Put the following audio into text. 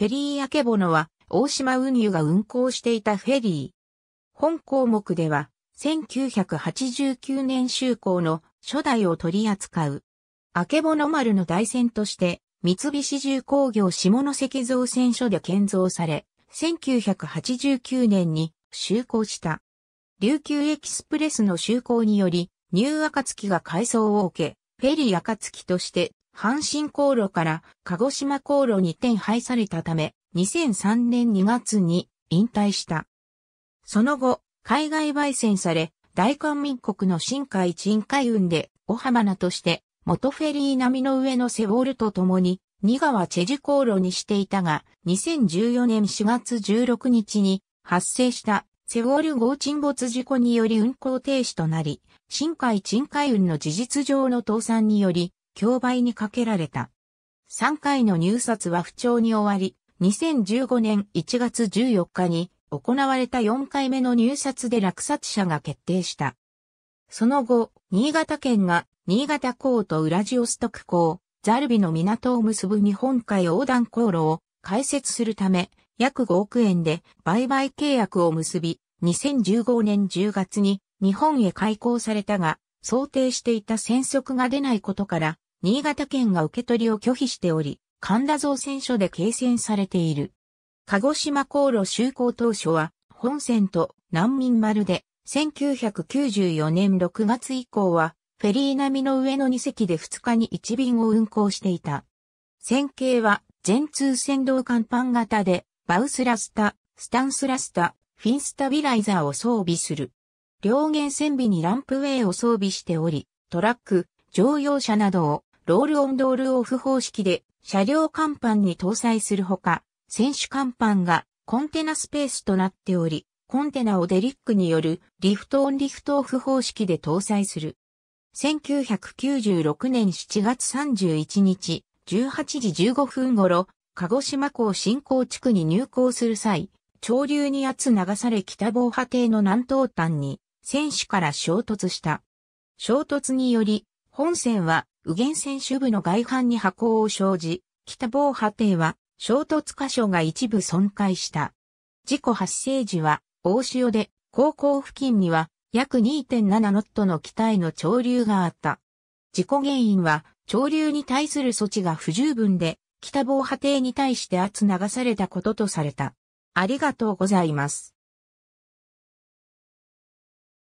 フェリーアケボノは、大島運輸が運航していたフェリー。本項目では、1989年就航の初代を取り扱う。アケボノ丸の大船として、三菱重工業下関造船所で建造され、1989年に就航した。琉球エキスプレスの就航により、ニューアカツキが改装を受け、フェリーアカツキとして阪神航路から鹿児島航路に転廃されたため、2003年2月に引退した。その後、海外焙煎され、大韓民国の深海沈海運で、小浜名として、元フェリー並の上のセウォルと共に、二川チェジ航路にしていたが、2014年4月16日に発生したセウォル号沈没事故により運航停止となり、深海沈海運の事実上の倒産により、競売にかけられた。3回の入札は不調に終わり、2015年1月14日に行われた4回目の入札で落札者が決定した。その後、新潟県が新潟港とウラジオストク港、ザルビの港を結ぶ日本海横断航路を開設するため、約5億円で売買契約を結び、2015年10月に日本へ開港されたが、想定していた戦速が出ないことから、新潟県が受け取りを拒否しており、神田造船所で継戦されている。鹿児島航路就航当初は、本船と難民丸で、1994年6月以降は、フェリー並みの上の2隻で2日に1便を運航していた。船形は、全通船道甲板型で、バウスラスタ、スタンスラスタ、フィンスタビライザーを装備する。両舷線尾にランプウェイを装備しており、トラック、乗用車などをロールオンドールオフ方式で車両甲板に搭載するほか、選手甲板がコンテナスペースとなっており、コンテナをデリックによるリフトオンリフトオフ方式で搭載する。1996年7月31日、18時15分頃、鹿児島港新港地区に入港する際、潮流に圧流され北防波堤の南東端に選手から衝突した。衝突により、本線は右舷選手部の外反に波行を生じ、北防波堤は衝突箇所が一部損壊した。事故発生時は大潮で、高校付近には約2.7ノットの機体の潮流があった。事故原因は潮流に対する措置が不十分で、北防波堤に対して圧流されたこととされた。ありがとうございます。